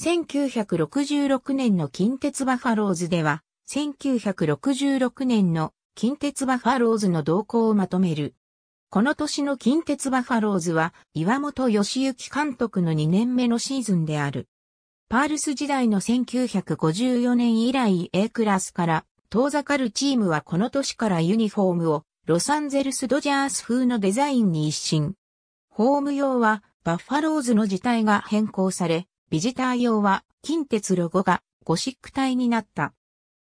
1966年の近鉄バファローズでは、1966年の近鉄バファローズの動向をまとめる。この年の近鉄バファローズは岩本義行監督の2年目のシーズンである。パールス時代の1954年以来 A クラスから遠ざかるチームはこの年からユニフォームをロサンゼルスドジャース風のデザインに一新。ホーム用はバッファローズの字体が変更され、ビジター用は近鉄ロゴがゴシック体になった。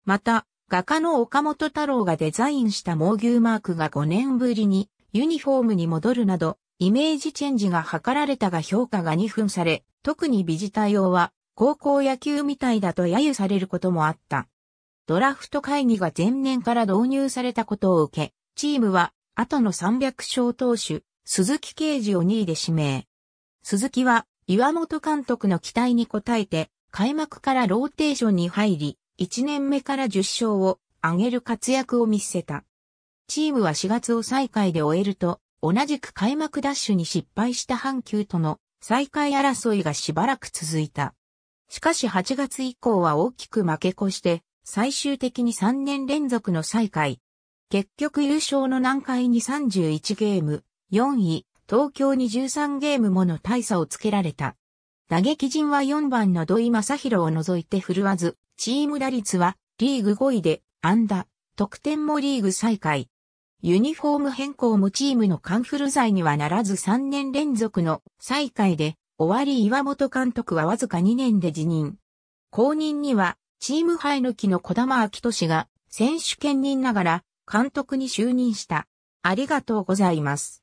また、画家の岡本太郎がデザインした猛牛マークが5年ぶりにユニフォームに戻るなど、イメージチェンジが図られたが評価が2分され、特にビジター用は高校野球みたいだと揶揄されることもあった。ドラフト会議が前年から導入されたことを受け、チームは後の300勝投手、鈴木啓治を2位で指名。鈴木は岩本監督の期待に応えて、開幕からローテーションに入り、1年目から10勝を挙げる活躍を見せた。チームは4月を最下位で終えると、同じく開幕ダッシュに失敗した阪急との再開争いがしばらく続いた。しかし8月以降は大きく負け越して、最終的に3年連続の最下位。結局優勝の難解に31ゲーム、4位、東京に13ゲームもの大差をつけられた。打撃陣は4番の土井正宏を除いて振るわず、チーム打率はリーグ5位で安打、得点もリーグ最下位。ユニフォーム変更もチームのカンフル剤にはならず3年連続の最下位で、終わり岩本監督はわずか2年で辞任。後任には、チームハイの木の小玉明俊が選手兼任ながら監督に就任した。ありがとうございます。